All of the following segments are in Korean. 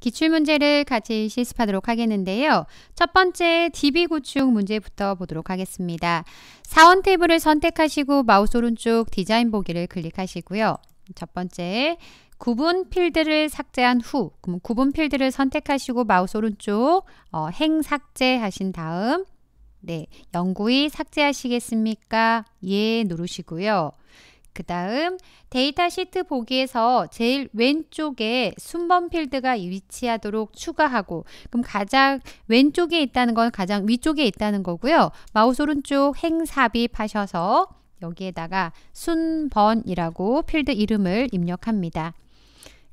기출문제를 같이 실습하도록 하겠는데요. 첫 번째 DB 구축 문제부터 보도록 하겠습니다. 사원 탭을 선택하시고 마우스 오른쪽 디자인 보기를 클릭하시고요. 첫 번째 구분 필드를 삭제한 후 그럼 구분 필드를 선택하시고 마우스 오른쪽 어, 행 삭제하신 다음 네, 영구히 삭제하시겠습니까? 예 누르시고요. 그 다음 데이터 시트 보기에서 제일 왼쪽에 순번 필드가 위치하도록 추가하고 그럼 가장 왼쪽에 있다는 건 가장 위쪽에 있다는 거고요. 마우스 오른쪽 행 삽입하셔서 여기에다가 순번이라고 필드 이름을 입력합니다.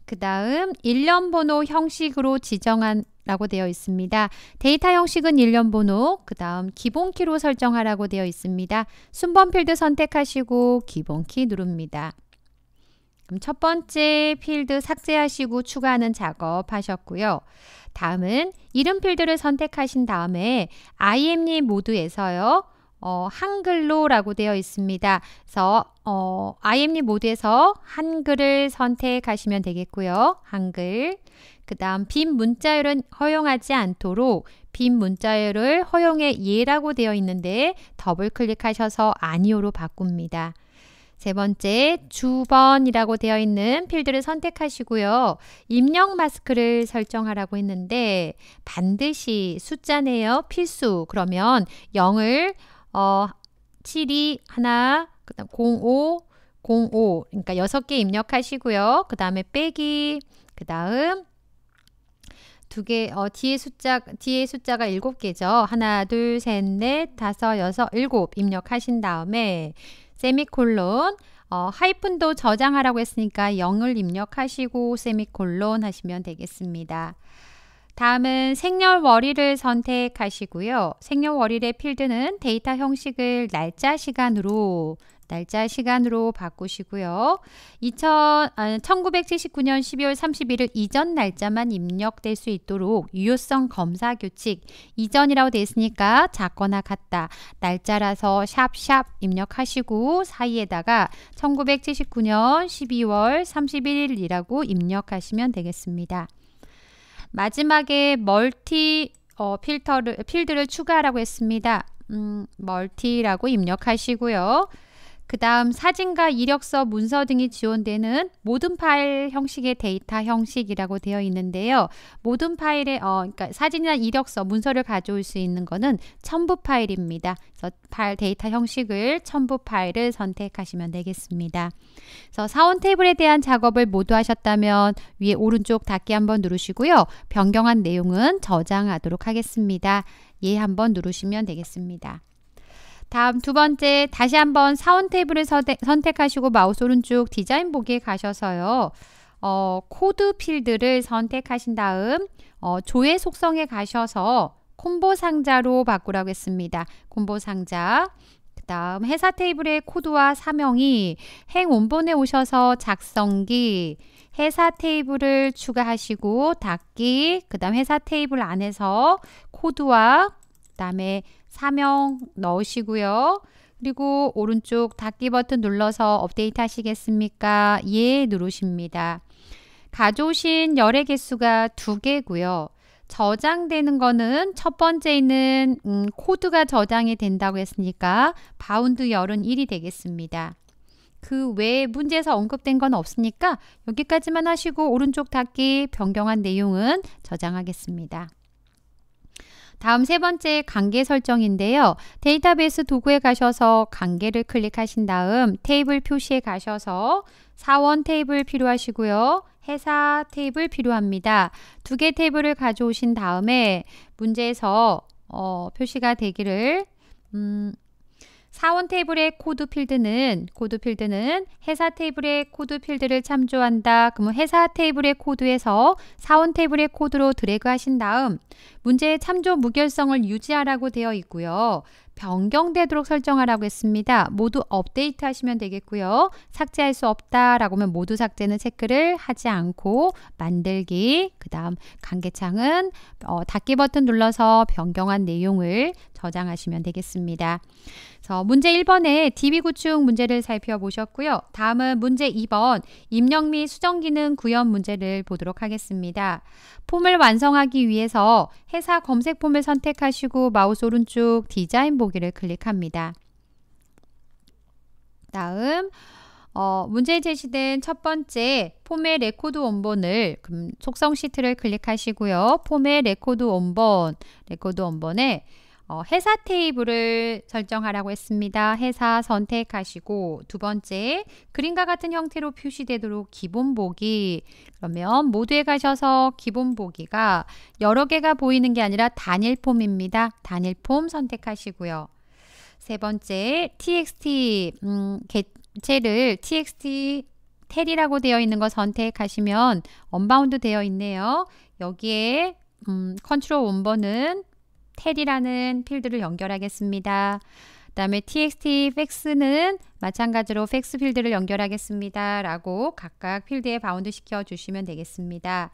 그 다음 일련번호 형식으로 지정한 라고 되어 있습니다. 데이터 형식은 1년 번호, 그 다음 기본키로 설정하라고 되어 있습니다. 순번 필드 선택하시고 기본키 누릅니다. 그럼 첫 번째 필드 삭제하시고 추가하는 작업 하셨고요. 다음은 이름 필드를 선택하신 다음에 IM님 모드에서요. 어, 한글로라고 되어 있습니다. 그래서 어, IM님 모드에서 한글을 선택하시면 되겠고요. 한글 그 다음 빈 문자열은 허용하지 않도록 빈 문자열을 허용의 예라고 되어 있는데 더블 클릭하셔서 아니오로 바꿉니다. 세 번째, 주번이라고 되어 있는 필드를 선택하시고요. 입력 마스크를 설정하라고 했는데 반드시 숫자네요. 필수. 그러면 0을 어, 72, 하나, 그다음 05, 05 그러니까 6개 입력하시고요. 그 다음에 빼기, 그 다음 두 개, 어, 뒤에 숫자, 뒤에 숫자가 일곱 개죠. 하나, 둘, 셋, 넷, 다섯, 여섯, 일곱 입력하신 다음에 세미콜론, 어, 하이픈도 저장하라고 했으니까 0을 입력하시고 세미콜론 하시면 되겠습니다. 다음은 생년월일을 선택하시고요. 생년월일의 필드는 데이터 형식을 날짜 시간으로 날짜 시간으로 바꾸시고요. 2000, 아, 1979년 12월 31일 이전 날짜만 입력될 수 있도록 유효성 검사 규칙 이전이라고 되어 있으니까 작거나 같다 날짜라서 샵샵 입력하시고 사이에다가 1979년 12월 31일이라고 입력하시면 되겠습니다. 마지막에 멀티 어, 필터를 필드를 추가하라고 했습니다. 음, 멀티라고 입력하시고요. 그 다음 사진과 이력서, 문서 등이 지원되는 모든 파일 형식의 데이터 형식이라고 되어 있는데요. 모든 파일에 어, 그러니까 사진이나 이력서, 문서를 가져올 수 있는 것은 첨부 파일입니다. 그래서 파일 데이터 형식을 첨부 파일을 선택하시면 되겠습니다. 그래서 사원 테이블에 대한 작업을 모두 하셨다면 위에 오른쪽 닫기 한번 누르시고요. 변경한 내용은 저장하도록 하겠습니다. 예 한번 누르시면 되겠습니다. 다음 두 번째 다시 한번 사원 테이블을 선택, 하시고 마우스 오른쪽 디자인 보기에 가셔서요. 어, 코드 필드를 선택하신 다음 어, 조회 속성에 가셔서 콤보 상자로 바꾸라고 했습니다. 콤보 상자 그 다음 회사 테이블의 코드와 사명이 행 원본에 오셔서 작성기 회사 테이블을 추가하시고 닫기 그 다음 회사 테이블 안에서 코드와 그 다음에 사명 넣으시고요. 그리고 오른쪽 닫기 버튼 눌러서 업데이트 하시겠습니까? 예 누르십니다. 가져오신 열의 개수가 두 개고요. 저장되는 거는 첫 번째는 있 음, 코드가 저장이 된다고 했으니까 바운드 열은 1이 되겠습니다. 그 외에 문제에서 언급된 건 없으니까 여기까지만 하시고 오른쪽 닫기 변경한 내용은 저장하겠습니다. 다음 세 번째 관계 설정인데요. 데이터베이스 도구에 가셔서 관계를 클릭하신 다음 테이블 표시에 가셔서 사원 테이블 필요하시고요. 회사 테이블 필요합니다. 두 개 테이블을 가져오신 다음에 문제에서 어, 표시가 되기를 음, 사원 테이블의 코드 필드는 코드 필드는 회사 테이블의 코드 필드를 참조한다. 그러면 회사 테이블의 코드에서 사원 테이블의 코드로 드래그 하신 다음 문제의 참조 무결성을 유지하라고 되어 있고요. 변경되도록 설정하라고 했습니다. 모두 업데이트 하시면 되겠고요. 삭제할 수 없다라고 하면 모두 삭제는 체크를 하지 않고 만들기 그 다음 관계창은 어, 닫기 버튼 눌러서 변경한 내용을 저장하시면 되겠습니다. 그래서 문제 1번에 DB 구축 문제를 살펴보셨고요. 다음은 문제 2번 입력 및 수정 기능 구현 문제를 보도록 하겠습니다. 폼을 완성하기 위해서 회사 검색 폼을 선택하시고 마우스 오른쪽 디자인 보 보기를 클릭합니다. 다음 어, 문제에 제시된 첫 번째 폼의 레코드 원본을 속성 시트를 클릭하시고요. 폼의 레코드 원본, 레코드 원본에 어, 회사 테이블을 설정하라고 했습니다. 회사 선택하시고 두 번째 그림과 같은 형태로 표시되도록 기본 보기 그러면 모두에 가셔서 기본 보기가 여러 개가 보이는 게 아니라 단일 폼입니다. 단일 폼 선택하시고요. 세 번째 txt 음, 개체를 txt 텔이라고 되어 있는 거 선택하시면 언바운드 되어 있네요. 여기에 음, 컨트롤 원번은 ted이라는 필드를 연결하겠습니다. 그다음에 txt fax는 마찬가지로 fax 필드를 연결하겠습니다. 라고 각각 필드에 바운드 시켜 주시면 되겠습니다.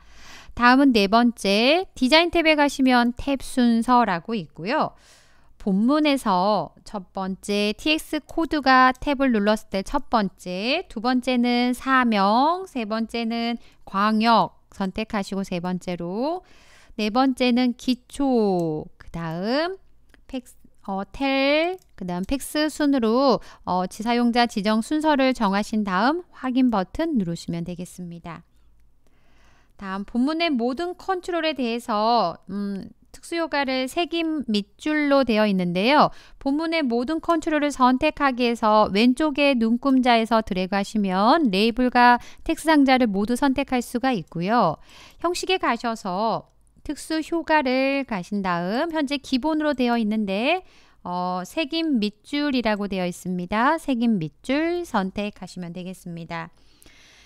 다음은 네 번째 디자인 탭에 가시면 탭 순서라고 있고요. 본문에서 첫 번째 TX 코드가 탭을 눌렀을 때 첫 번째, 두 번째는 사명, 세 번째는 광역 선택하시고 세 번째로 네 번째는 기초, 다음 팩스 어, 텔, 그 다음 팩스 순으로 어, 지사용자 지정 순서를 정하신 다음 확인 버튼 누르시면 되겠습니다. 다음 본문의 모든 컨트롤에 대해서 음, 특수효과를 색임 밑줄로 되어 있는데요. 본문의 모든 컨트롤을 선택하기 위해서 왼쪽의 눈금자에서 드래그 하시면 레이블과 텍스 상자를 모두 선택할 수가 있고요. 형식에 가셔서 특수 휴가를 가신 다음 현재 기본으로 되어 있는데 어, 색임 밑줄이라고 되어 있습니다. 색임 밑줄 선택하시면 되겠습니다.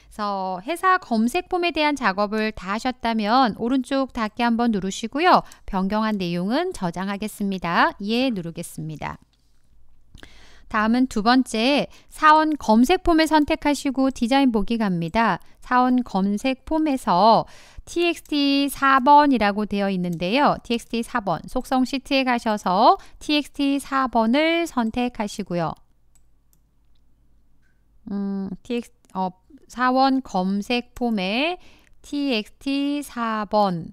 그래서 회사 검색 폼에 대한 작업을 다 하셨다면 오른쪽 닫기 한번 누르시고요. 변경한 내용은 저장하겠습니다. 예 누르겠습니다. 다음은 두 번째 사원 검색 폼을 선택하시고 디자인 보기 갑니다. 사원 검색 폼에서 txt 4번이라고 되어 있는데요. txt 4번 속성 시트에 가셔서 txt 4번을 선택하시고요. 음, t x 어, 사원 검색 폼에 txt 4번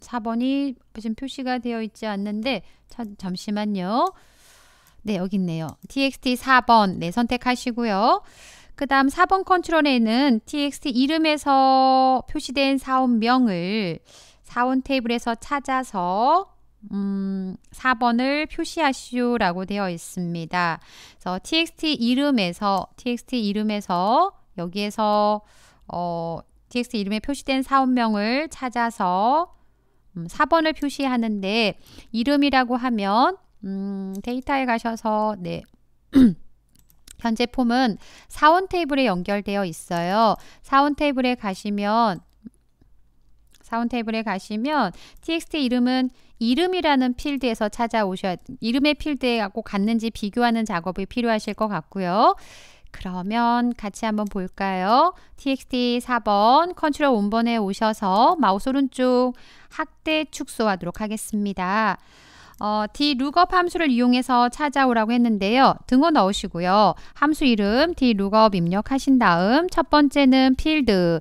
4번이 지금 표시가 되어 있지 않는데 자, 잠시만요. 네, 여기 있네요. txt 4번 네, 선택하시고요. 그 다음 4번 컨트롤에는 txt 이름에서 표시된 사원명을 사원 테이블에서 찾아서 음, 4번을 표시하시오 라고 되어 있습니다. 그래서 txt 이름에서 txt 이름에서 여기에서 어, txt 이름에 표시된 사원명을 찾아서 음, 4번을 표시하는데 이름이라고 하면 음, 데이터에 가셔서 네 현재 폼은 사원 테이블에 연결되어 있어요. 사원 테이블에 가시면 사원 테이블에 가시면 txt 이름은 이름이라는 필드에서 찾아오셔야 이름의 필드하고 같는지 비교하는 작업이 필요하실 것 같고요. 그러면 같이 한번 볼까요? txt 4번 컨트롤 원번에 오셔서 마우스 오른쪽 학대 축소하도록 하겠습니다. 어, dlookup 함수를 이용해서 찾아오라고 했는데요. 등호 넣으시고요. 함수 이름 dlookup 입력하신 다음 첫 번째는 필드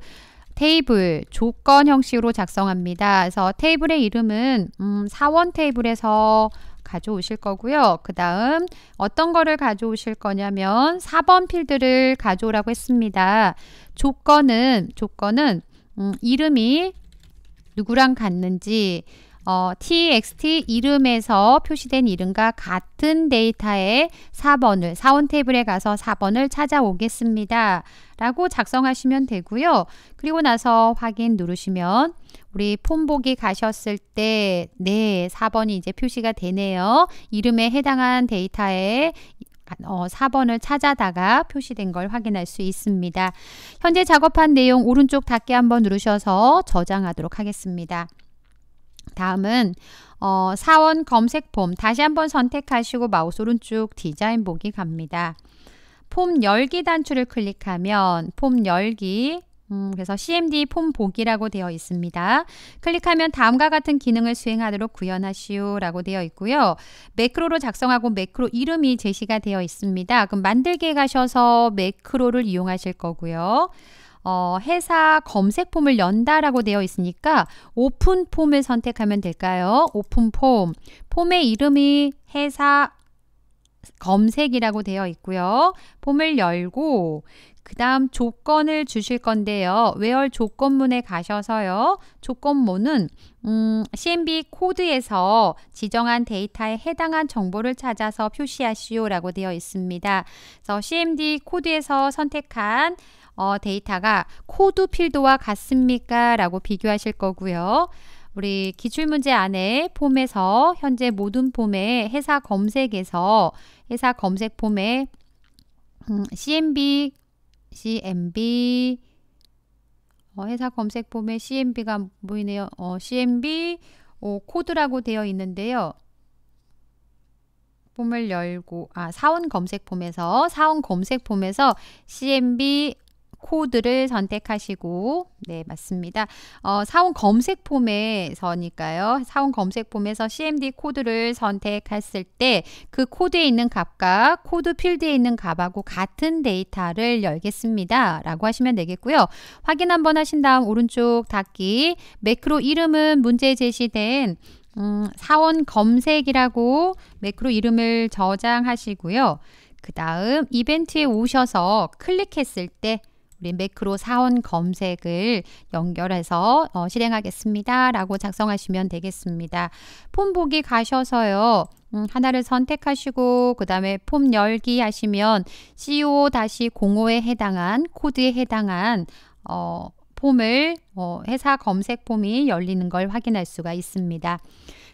테이블 조건 형식으로 작성합니다. 그래서 테이블의 이름은 음, 사원 테이블에서 가져오실 거고요. 그 다음 어떤 거를 가져오실 거냐면 4번 필드를 가져오라고 했습니다. 조건은 조건은 음, 이름이 누구랑 같는지 어, txt 이름에서 표시된 이름과 같은 데이터의 4번을 사원 테이블에 가서 4번을 찾아오겠습니다. 라고 작성하시면 되고요. 그리고 나서 확인 누르시면 우리 폼 보기 가셨을 때 네, 4번이 이제 표시가 되네요. 이름에 해당한 데이터의 어, 4번을 찾아다가 표시된 걸 확인할 수 있습니다. 현재 작업한 내용 오른쪽 닫기 한번 누르셔서 저장하도록 하겠습니다. 다음은 어, 사원 검색 폼 다시 한번 선택하시고 마우스 오른쪽 디자인 보기 갑니다. 폼 열기 단추를 클릭하면 폼 열기 음, 그래서 CMD 폼 보기라고 되어 있습니다. 클릭하면 다음과 같은 기능을 수행하도록 구현하시오 라고 되어 있고요. 매크로로 작성하고 매크로 이름이 제시가 되어 있습니다. 그럼 만들기에 가셔서 매크로를 이용하실 거고요. 어, 회사 검색 폼을 연다라고 되어 있으니까 오픈 폼을 선택하면 될까요? 오픈 폼. 폼의 이름이 회사 검색이라고 되어 있고요. 폼을 열고 그 다음 조건을 주실 건데요. 웨얼 조건문에 가셔서요. 조건문은 음, CMB 코드에서 지정한 데이터에 해당한 정보를 찾아서 표시하시오라고 되어 있습니다. 그래서 CMD 코드에서 선택한 어, 데이터가 코드 필드와 같습니까? 라고 비교하실 거고요. 우리 기출문제 안에 폼에서 현재 모든 폼에 회사 검색에서 회사 검색 폼에 음, CMB, CMB 어, 회사 검색 폼에 CMB가 보이네요. 어, CMB 어, 코드라고 되어 있는데요. 폼을 열고 아 사원 검색 폼에서 사원 검색 폼에서 CMB 코드를 선택하시고 네 맞습니다. 어, 사원 검색 폼에서니까요. 사원 검색 폼에서 CMD 코드를 선택했을 때 그 코드에 있는 값과 코드 필드에 있는 값하고 같은 데이터를 열겠습니다. 라고 하시면 되겠고요. 확인 한번 하신 다음 오른쪽 닫기 매크로 이름은 문제 제시된 음, 사원 검색이라고 매크로 이름을 저장하시고요. 그 다음 이벤트에 오셔서 클릭했을 때 우리 매크로 사원 검색을 연결해서 어, 실행하겠습니다. 라고 작성하시면 되겠습니다. 폼 보기 가셔서요. 음, 하나를 선택하시고 그 다음에 폼 열기 하시면 CO-05에 해당한 코드에 해당한 어, 폼을 어, 회사 검색 폼이 열리는 걸 확인할 수가 있습니다.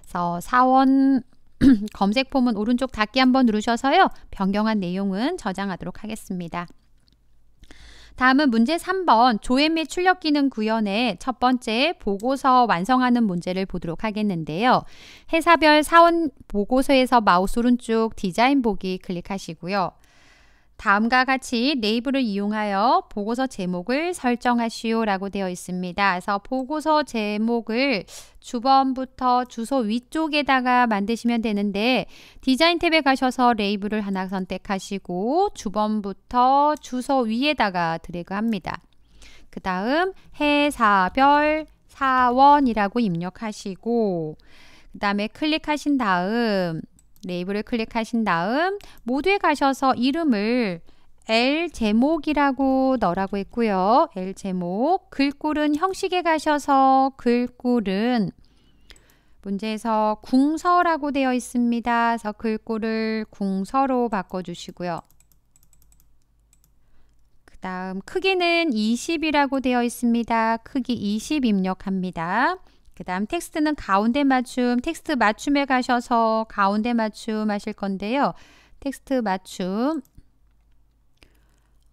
그래서 사원 검색 폼은 오른쪽 닫기 한번 누르셔서요. 변경한 내용은 저장하도록 하겠습니다. 다음은 문제 3번 조회 및 출력 기능 구현의 첫 번째 보고서 완성하는 문제를 보도록 하겠는데요. 회사별 사원 보고서에서 마우스 오른쪽 디자인 보기 클릭하시고요. 다음과 같이 네이버를 이용하여 보고서 제목을 설정하시오라고 되어 있습니다. 그래서 보고서 제목을 주번부터 주소 위쪽에다가 만드시면 되는데 디자인 탭에 가셔서 레이블을 하나 선택하시고 주번부터 주소 위에다가 드래그합니다. 그 다음 해사별 사원이라고 입력하시고 그 다음에 클릭하신 다음 네이버를 클릭하신 다음 모두에 가셔서 이름을 L 제목이라고 넣으라고 했고요. L 제목, 글꼴은 형식에 가셔서 글꼴은 문제에서 궁서라고 되어 있습니다. 그래서 글꼴을 궁서로 바꿔주시고요. 그 다음 크기는 20이라고 되어 있습니다. 크기 20 입력합니다. 그 다음 텍스트는 가운데 맞춤, 텍스트 맞춤에 가셔서 가운데 맞춤 하실 건데요. 텍스트 맞춤,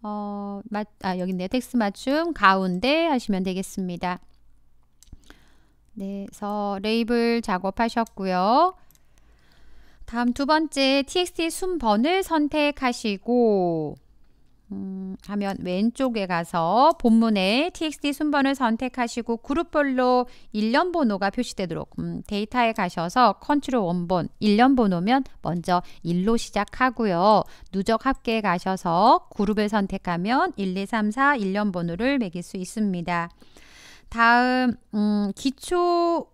어, 맞, 아, 여기 있네 텍스트 맞춤 가운데 하시면 되겠습니다. 네, 그래서 레이블 작업하셨고요. 다음 두 번째 txt 순번을 선택하시고 하면 음, 왼쪽에 가서 본문의 txt 순번을 선택하시고 그룹별로 일련 번호가 표시되도록 음, 데이터에 가셔서 컨트롤 원본 일련 번호면 먼저 1로 시작하고요. 누적 합계에 가셔서 그룹을 선택하면 1, 2, 3, 4 일련 번호를 매길 수 있습니다. 다음 음, 기초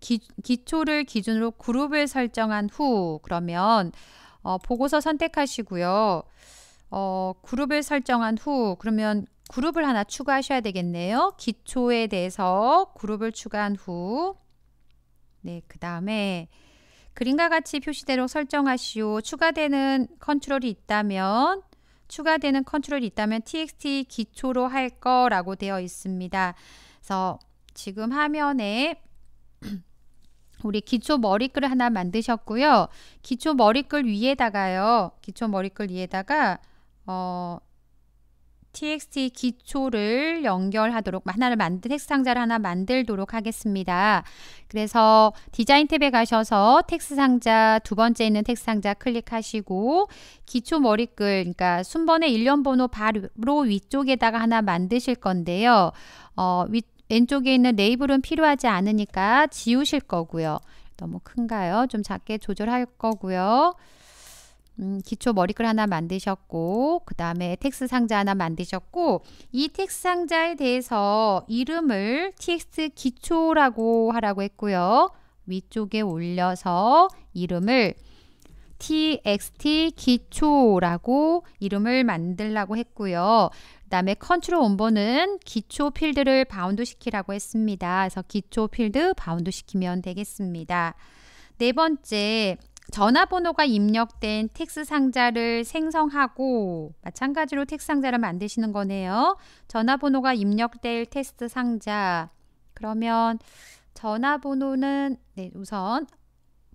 기, 기초를 기준으로 그룹을 설정한 후 그러면 어, 보고서 선택하시고요. 어, 그룹을 설정한 후 그러면 그룹을 하나 추가하셔야 되겠네요. 기초에 대해서 그룹을 추가한 후 네, 그 다음에 그림과 같이 표시대로 설정하시오. 추가되는 컨트롤이 있다면 추가되는 컨트롤이 있다면 txt 기초로 할 거라고 되어 있습니다. 그래서 지금 화면에 우리 기초 머리글 하나 만드셨고요. 기초 머리글 위에다가요. 기초 머리글 위에다가 어, txt 기초를 연결하도록 하나를 만든 텍스트 상자를 하나 만들도록 하겠습니다. 그래서 디자인 탭에 가셔서 텍스트 상자 두 번째 있는 텍스트 상자 클릭하시고 기초 머리글 그러니까 순번의 일련 번호 바로 위쪽에다가 하나 만드실 건데요. 어, 위, 왼쪽에 있는 레이블은 필요하지 않으니까 지우실 거고요. 너무 큰가요? 좀 작게 조절할 거고요. 음, 기초 머리글 하나 만드셨고 그 다음에 텍스 상자 하나 만드셨고 이 텍스 상자에 대해서 이름을 txt 기초라고 하라고 했고요. 위쪽에 올려서 이름을 txt 기초라고 이름을 만들라고 했고요. 그 다음에 컨트롤 원본은 기초 필드를 바운드 시키라고 했습니다. 그래서 기초 필드 바운드 시키면 되겠습니다. 네 번째, 전화번호가 입력된 텍스 상자를 생성하고 마찬가지로 텍스 상자를 만드시는 거네요. 전화번호가 입력될 텍스 상자. 그러면 전화번호는 네, 우선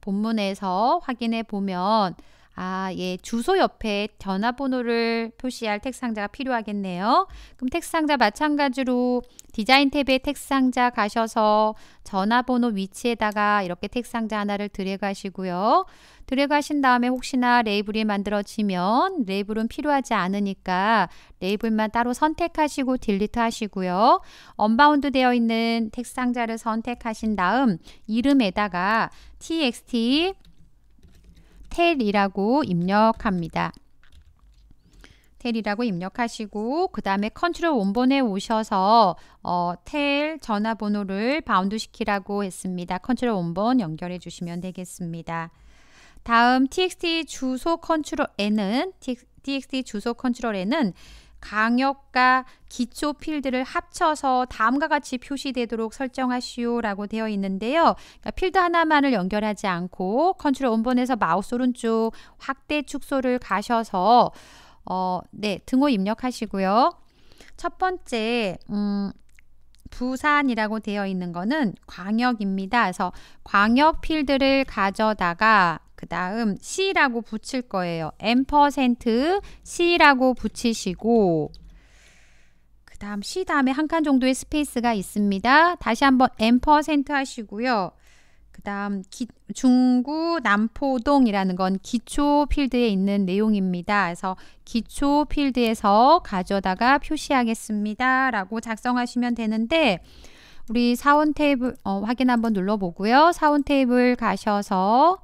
본문에서 확인해 보면 아, 예, 주소 옆에 전화번호를 표시할 텍 상자가 필요하겠네요. 그럼 텍 상자 마찬가지로 디자인 탭에 텍 상자 가셔서 전화번호 위치에다가 이렇게 텍 상자 하나를 드래그 하시고요 드래그 하신 다음에 혹시나 레이블이 만들어지면 레이블은 필요하지 않으니까 레이블만 따로 선택하시고 딜리트 하시고요. 언바운드 되어 있는 텍 상자를 선택하신 다음 이름에다가 txt 텔이라고 입력합니다. 텔이라고 입력하시고 그 다음에 컨트롤 원본에 오셔서 어, 텔 전화번호를 바운드 시키라고 했습니다. 컨트롤 원본 연결해 주시면 되겠습니다. 다음 txt 주소 컨트롤 n은 txt 주소 컨트롤 n은 강역과 기초 필드를 합쳐서 다음과 같이 표시되도록 설정하시오라고 되어 있는데요. 그러니까 필드 하나만을 연결하지 않고 컨트롤 원본에서 마우스 오른쪽 확대 축소를 가셔서 어, 네, 등호 입력하시고요. 첫 번째 음, 부산이라고 되어 있는 거는 광역입니다. 그래서 광역 필드를 가져다가 그 다음 C라고 붙일 거예요. M% 퍼 C라고 붙이시고 그 다음 C 다음에 한 칸 정도의 스페이스가 있습니다. 다시 한번 M% 하시고요. 그 다음 중구 남포동이라는 건 기초 필드에 있는 내용입니다. 그래서 기초 필드에서 가져다가 표시하겠습니다. 라고 작성하시면 되는데 우리 사원 테이블 어, 확인 한번 눌러보고요. 사원 테이블 가셔서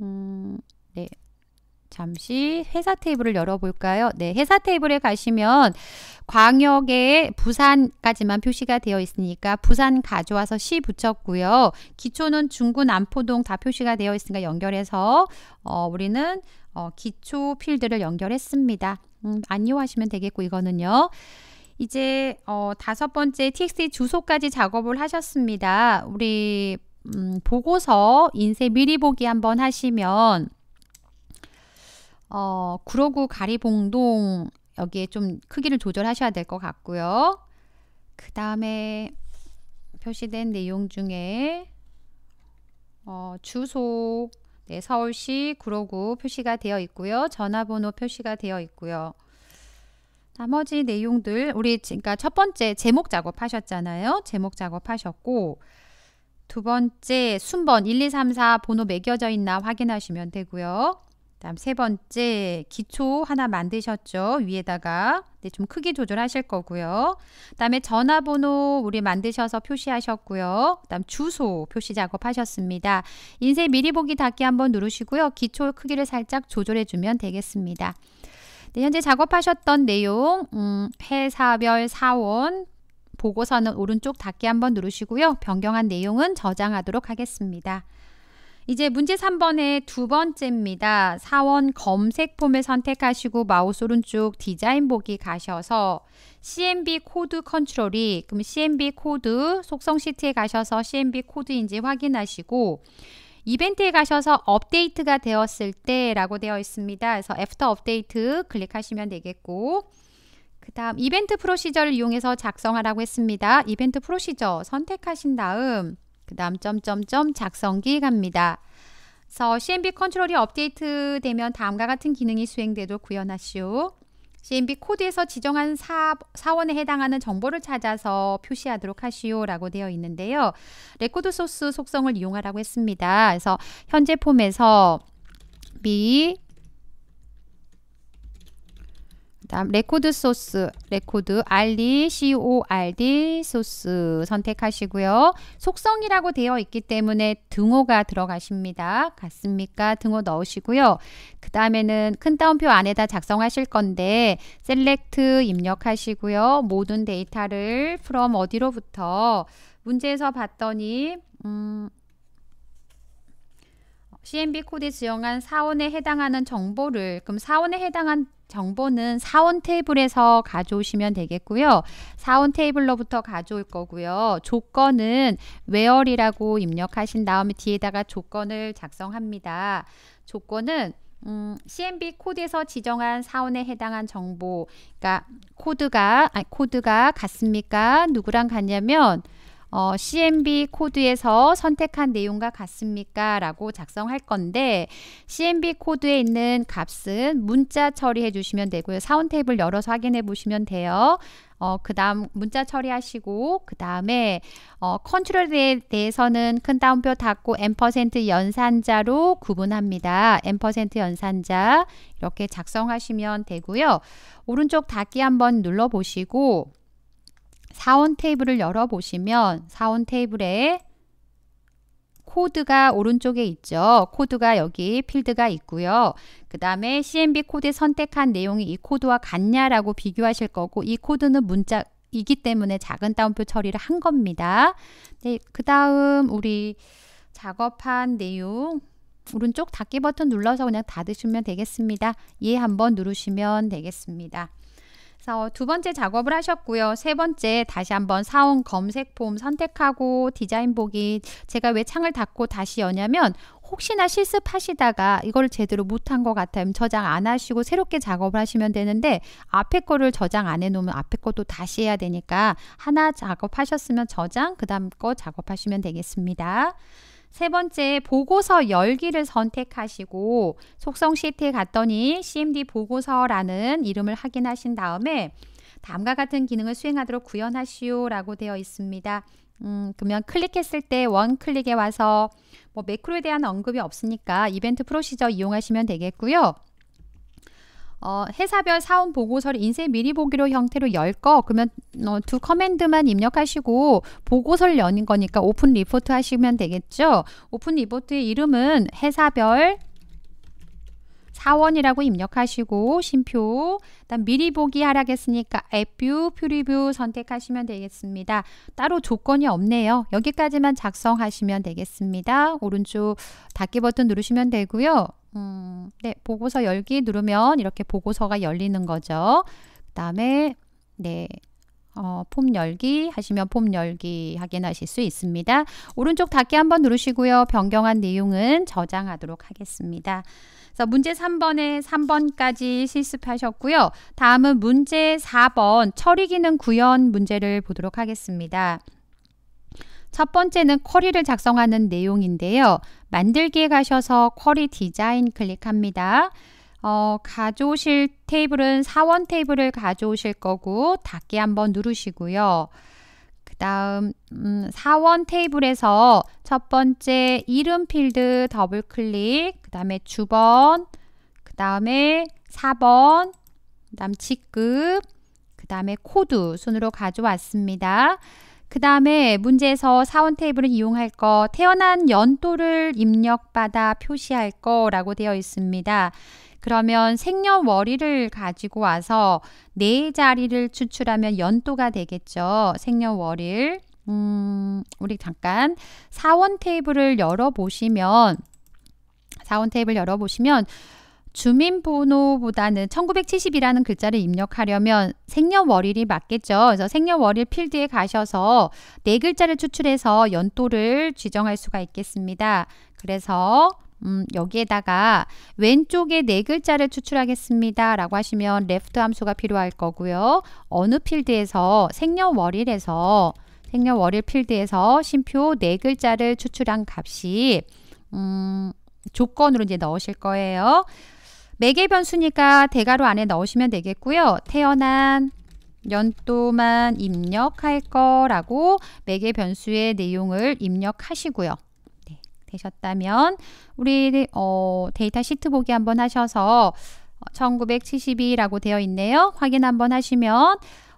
음, 네. 잠시 회사 테이블을 열어볼까요? 네, 회사 테이블에 가시면 광역에 부산까지만 표시가 되어 있으니까 부산 가져와서 시 붙였고요. 기초는 중구 남포동 다 표시가 되어 있으니까 연결해서 어, 우리는 어, 기초 필드를 연결했습니다. 음, 안녕하시면 되겠고 이거는요. 이제 어, 다섯 번째 t x 주소까지 작업을 하셨습니다. 우리 음, 보고서 인쇄 미리 보기 한번 하시면 어, 구로구 가리봉동 여기에 좀 크기를 조절하셔야 될 것 같고요. 그 다음에 표시된 내용 중에 어, 주소 네, 서울시 구로구 표시가 되어 있고요. 전화번호 표시가 되어 있고요. 나머지 내용들 우리 그러니까 첫 번째 제목 작업하셨잖아요. 제목 작업하셨고 두 번째 순번 1, 2, 3, 4 번호 매겨져 있나 확인하시면 되고요. 다음 세 번째 기초 하나 만드셨죠. 위에다가 네, 좀 크기 조절하실 거고요. 그다음에 전화번호 우리 만드셔서 표시하셨고요. 그다음 주소 표시 작업하셨습니다. 인쇄 미리 보기 닫기 한번 누르시고요. 기초 크기를 살짝 조절해 주면 되겠습니다. 네, 현재 작업하셨던 내용 음, 회사별 사원 보고서는 오른쪽 닫기 한번 누르시고요. 변경한 내용은 저장하도록 하겠습니다. 이제 문제 3번의 두 번째입니다. 사원 검색 폼을 선택하시고 마우스 오른쪽 디자인 보기 가셔서 CMB 코드 컨트롤이 그럼 CMB 코드 속성 시트에 가셔서 CMB 코드인지 확인하시고 이벤트에 가셔서 업데이트가 되었을 때라고 되어 있습니다. 그래서 애프터 업데이트 클릭하시면 되겠고 그 다음 이벤트 프로시저를 이용해서 작성하라고 했습니다. 이벤트 프로시저 선택하신 다음 그 다음 점점점 작성기 갑니다. 그래서 CMB 컨트롤이 업데이트 되면 다음과 같은 기능이 수행되도록 구현하시오. CMB 코드에서 지정한 사, 사원에 해당하는 정보를 찾아서 표시하도록 하시오 라고 되어 있는데요. 레코드 소스 속성을 이용하라고 했습니다. 그래서 현재 폼에서 미 다음 레코드 소스 레코드 RD CORD 소스 선택하시고요. 속성이라고 되어 있기 때문에 등호가 들어가십니다. 같습니까? 등호 넣으시고요. 그 다음에는 큰 따옴표 안에다 작성하실 건데 셀렉트 입력하시고요. 모든 데이터를 from 어디로부터 문제에서 봤더니 음 CNB 코드 에 지정한 사원에 해당하는 정보를 그럼 사원에 해당한 정보는 사원 테이블에서 가져오시면 되겠고요. 사원 테이블로부터 가져올 거고요. 조건은 w h e 라고 입력하신 다음에 뒤에다가 조건을 작성합니다. 조건은 음, CMB 코드에서 지정한 사원에 해당한 정보, 그러니까 코드가 아니, 코드가 같습니까? 누구랑 같냐면 어, CMB 코드에서 선택한 내용과 같습니까? 라고 작성할 건데 CMB 코드에 있는 값은 문자 처리해 주시면 되고요. 사운 테이블 열어서 확인해 보시면 돼요. 어, 그 다음 문자 처리하시고 그 다음에 어, 컨트롤에 대해서는 큰 따옴표 닫고 n% 연산자로 구분합니다. n% 연산자 이렇게 작성하시면 되고요. 오른쪽 닫기 한번 눌러보시고 사원 테이블을 열어보시면 사원 테이블에 코드가 오른쪽에 있죠. 코드가 여기 필드가 있고요. 그 다음에 c n b 코드에 선택한 내용이 이 코드와 같냐라고 비교하실 거고 이 코드는 문자 이기 때문에 작은 따옴표 처리를 한 겁니다. 네, 그 다음 우리 작업한 내용 오른쪽 닫기 버튼 눌러서 그냥 닫으시면 되겠습니다. 얘 예 한번 누르시면 되겠습니다. 그래서 어, 두 번째 작업을 하셨고요. 세 번째 다시 한번 사원 검색 폼 선택하고 디자인 보기 제가 왜 창을 닫고 다시 여냐면 혹시나 실습하시다가 이걸 제대로 못한 것같으면 저장 안 하시고 새롭게 작업을 하시면 되는데 앞에 거를 저장 안 해놓으면 앞에 것도 다시 해야 되니까 하나 작업하셨으면 저장 그 다음 거 작업하시면 되겠습니다. 세 번째 보고서 열기를 선택하시고 속성 시트에 갔더니 CMD 보고서라는 이름을 확인하신 다음에 다음과 같은 기능을 수행하도록 구현하시오라고 되어 있습니다. 음, 그러면 클릭했을 때 원클릭에 와서 뭐 매크로에 대한 언급이 없으니까 이벤트 프로시저 이용하시면 되겠고요. 어, 회사별 사원 보고서를 인쇄 미리 보기로 형태로 열거 그러면 어, 두 커맨드만 입력하시고 보고서를 여는 거니까 오픈 리포트 하시면 되겠죠. 오픈 리포트의 이름은 회사별 사원이라고 입력하시고 심표 일단 미리 보기 하락했으니까 앱뷰, 퓨리뷰 선택하시면 되겠습니다. 따로 조건이 없네요. 여기까지만 작성하시면 되겠습니다. 오른쪽 닫기 버튼 누르시면 되고요. 음, 네, 보고서 열기 누르면 이렇게 보고서가 열리는 거죠. 그 다음에, 네, 어, 폼 열기 하시면 폼 열기 확인하실 수 있습니다. 오른쪽 닫기 한번 누르시고요. 변경한 내용은 저장하도록 하겠습니다. 자, 문제 3번에 3번까지 실습하셨고요. 다음은 문제 4번 처리 기능 구현 문제를 보도록 하겠습니다. 첫 번째는 쿼리를 작성하는 내용인데요. 만들기에 가셔서 쿼리 디자인 클릭합니다. 어, 가져오실 테이블은 사원 테이블을 가져오실 거고 닫기 한번 누르시고요. 그 다음 음, 사원 테이블에서 첫 번째 이름 필드 더블 클릭 그 다음에 주번 그 다음에 4번 그 다음 직급 그 다음에 코드 순으로 가져왔습니다. 그 다음에 문제에서 사원 테이블을 이용할 거, 태어난 연도를 입력받아 표시할 거라고 되어 있습니다. 그러면 생년월일을 가지고 와서 네 자리를 추출하면 연도가 되겠죠. 생년월일. 음, 우리 잠깐 사원 테이블을 열어보시면, 사원 테이블 열어보시면, 주민번호보다는 1970이라는 글자를 입력하려면 생년월일이 맞겠죠. 그래서 생년월일 필드에 가셔서 네 글자를 추출해서 연도를 지정할 수가 있겠습니다. 그래서 음, 여기에다가 왼쪽에 네 글자를 추출하겠습니다. 라고 하시면 left 함수가 필요할 거고요. 어느 필드에서 생년월일에서 생년월일 필드에서 심표 네 글자를 추출한 값이 음, 조건으로 이제 넣으실 거예요. 4개 변수니까 대괄호 안에 넣으시면 되겠고요. 태어난 연도만 입력할 거라고 매개 변수의 내용을 입력하시고요. 네, 되셨다면 우리 어, 데이터 시트 보기 한번 하셔서 1972라고 어, 되어 있네요. 확인 한번 하시면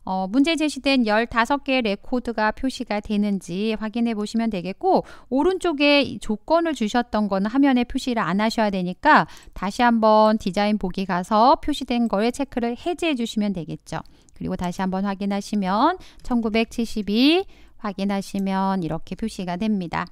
어, 문제 제시된 15개의 레코드가 표시가 되는지 확인해 보시면 되겠고 오른쪽에 조건을 주셨던 건 화면에 표시를 안 하셔야 되니까 다시 한번 디자인 보기 가서 표시된 거에 체크를 해제해 주시면 되겠죠. 그리고 다시 한번 확인하시면 1972 확인하시면 이렇게 표시가 됩니다.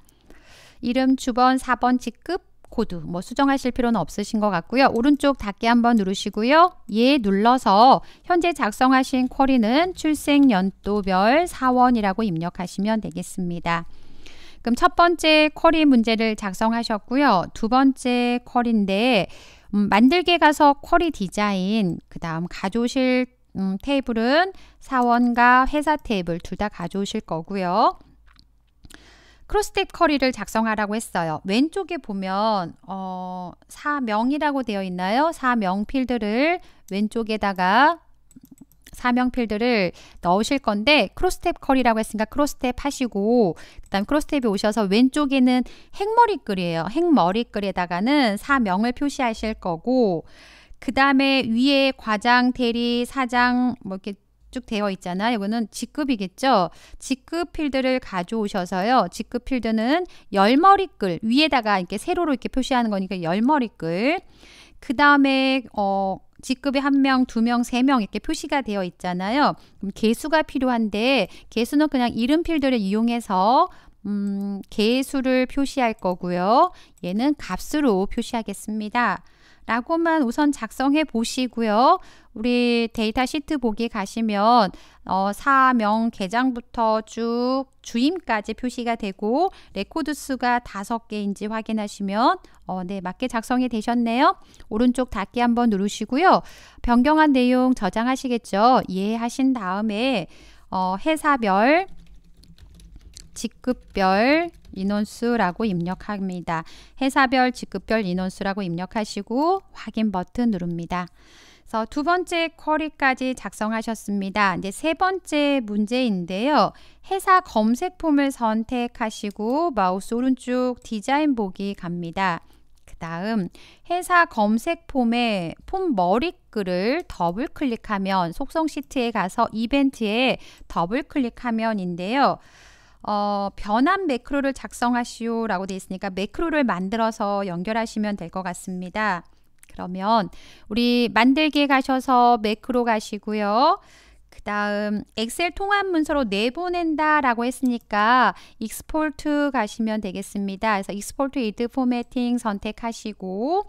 이름 주번 4번 직급 코드 뭐 수정하실 필요는 없으신 것 같고요. 오른쪽 닫기 한번 누르시고요. 예 눌러서 현재 작성하신 쿼리는 출생연도별 사원이라고 입력하시면 되겠습니다. 그럼 첫 번째 쿼리 문제를 작성하셨고요. 두 번째 쿼리인데 음, 만들기 가서 쿼리 디자인 그 다음 가져오실 음, 테이블은 사원과 회사 테이블 둘 다 가져오실 거고요. 크로스텝 커리를 작성하라고 했어요. 왼쪽에 보면 어, 사명이라고 되어 있나요? 사명 필드를 왼쪽에다가 사명 필드를 넣으실 건데 크로스텝 커리라고 했으니까 크로스텝 하시고 그다음 크로스텝에 오셔서 왼쪽에는 행머리글이에요행머리글에다가는 사명을 표시하실 거고 그 다음에 위에 과장, 대리, 사장 뭐 이렇게 쭉 되어 있잖아요. 이거는 직급이겠죠. 직급 필드를 가져오셔서요. 직급 필드는 열머리글 위에다가 이렇게 세로로 이렇게 표시하는 거니까 열머리글. 그 다음에 어 직급이 한 명, 두 명, 세 명 이렇게 표시가 되어 있잖아요. 그럼 개수가 필요한데 개수는 그냥 이름 필드를 이용해서 음, 개수를 표시할 거고요. 얘는 값으로 표시하겠습니다. 라고만 우선 작성해 보시고요. 우리 데이터 시트 보기 가시면 어, 사명 개장부터쭉 주임까지 표시가 되고 레코드 수가 다섯 개인지 확인하시면 어, 네 맞게 작성이 되셨네요. 오른쪽 닫기 한번 누르시고요. 변경한 내용 저장하시겠죠. 이해하신 다음에 어, 회사별 직급별 인원수라고 입력합니다. 회사별 직급별 인원수라고 입력하시고 확인 버튼 누릅니다. 그래서 두 번째 쿼리까지 작성하셨습니다. 이제 세 번째 문제인데요. 회사 검색 폼을 선택하시고 마우스 오른쪽 디자인 보기 갑니다. 그 다음 회사 검색 폼에 폼 머리글을 더블 클릭하면 속성 시트에 가서 이벤트에 더블 클릭하면인데요. 어, 변환 매크로를 작성하시오라고 되어 있으니까 매크로를 만들어서 연결하시면 될 것 같습니다. 그러면 우리 만들기 가셔서 매크로 가시고요. 그 다음 엑셀 통합 문서로 내보낸다 라고 했으니까 익스포트 가시면 되겠습니다. 그래서 익스포트 이드 포매팅 선택하시고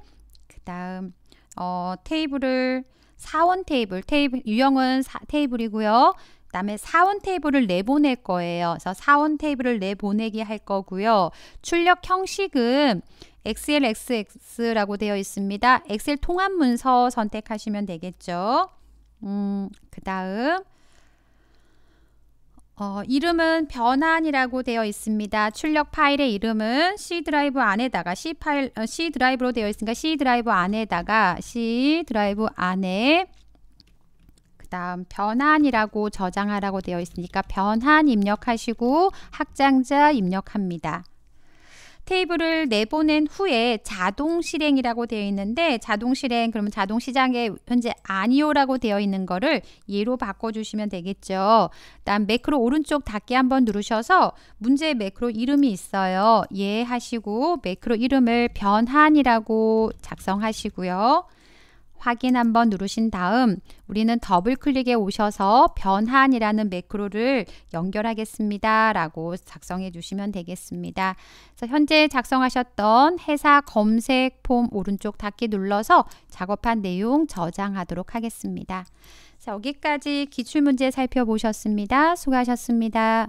그 다음 어, 테이블을 사원 테이블, 테이블 유형은 사, 테이블이고요. 다음에 사원 테이블을 내보낼 거예요. 그래서 사원 테이블을 내보내기 할 거고요. 출력 형식은 XLXX라고 되어 있습니다. 엑셀 통합 문서 선택하시면 되겠죠. 음, 그 다음 어, 이름은 변환이라고 되어 있습니다. 출력 파일의 이름은 C 드라이브 안에다가 C 파일 어, C 드라이브로 되어 있으니까 C 드라이브 안에다가 C 드라이브 안에 다음 변환이라고 저장하라고 되어 있으니까 변환 입력하시고 학장자 입력합니다. 테이블을 내보낸 후에 자동 실행이라고 되어 있는데 자동 실행 그러면 자동 시장에 현재 아니오라고 되어 있는 거를 예로 바꿔주시면 되겠죠. 다음 매크로 오른쪽 닫기 한번 누르셔서 문제 매크로 이름이 있어요. 예 하시고 매크로 이름을 변환이라고 작성하시고요. 확인 한번 누르신 다음 우리는 더블 클릭에 오셔서 변환이라는 매크로를 연결하겠습니다. 라고 작성해 주시면 되겠습니다. 그래서 현재 작성하셨던 회사 검색 폼 오른쪽 닫기 눌러서 작업한 내용 저장하도록 하겠습니다. 자, 여기까지 기출문제 살펴보셨습니다. 수고하셨습니다.